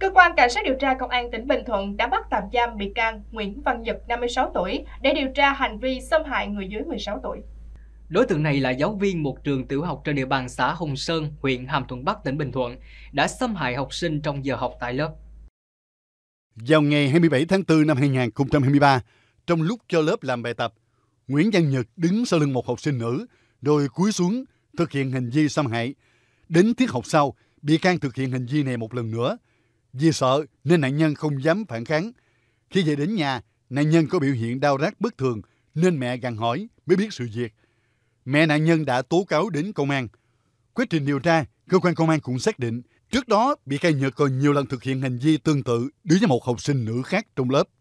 Cơ quan Cảnh sát điều tra Công an tỉnh Bình Thuận đã bắt tạm giam bị can Nguyễn Văn Nhật, 56 tuổi, để điều tra hành vi xâm hại người dưới 16 tuổi. Đối tượng này là giáo viên một trường tiểu học trên địa bàn xã Hồng Sơn, huyện Hàm Thuận Bắc, tỉnh Bình Thuận, đã xâm hại học sinh trong giờ học tại lớp. Vào ngày 27 tháng 4 năm 2023, trong lúc cho lớp làm bài tập, Nguyễn Văn Nhật đứng sau lưng một học sinh nữ, rồi cúi xuống thực hiện hành vi xâm hại. Đến tiết học sau, bị can thực hiện hành vi này một lần nữa – vì sợ nên nạn nhân không dám phản kháng. Khi về đến nhà, nạn nhân có biểu hiện đau rát bất thường nên mẹ gần hỏi mới biết sự việc. Mẹ nạn nhân đã tố cáo đến công an. Quá trình điều tra, cơ quan công an cũng xác định trước đó bị can Nhật còn nhiều lần thực hiện hành vi tương tự đối với một học sinh nữ khác trong lớp.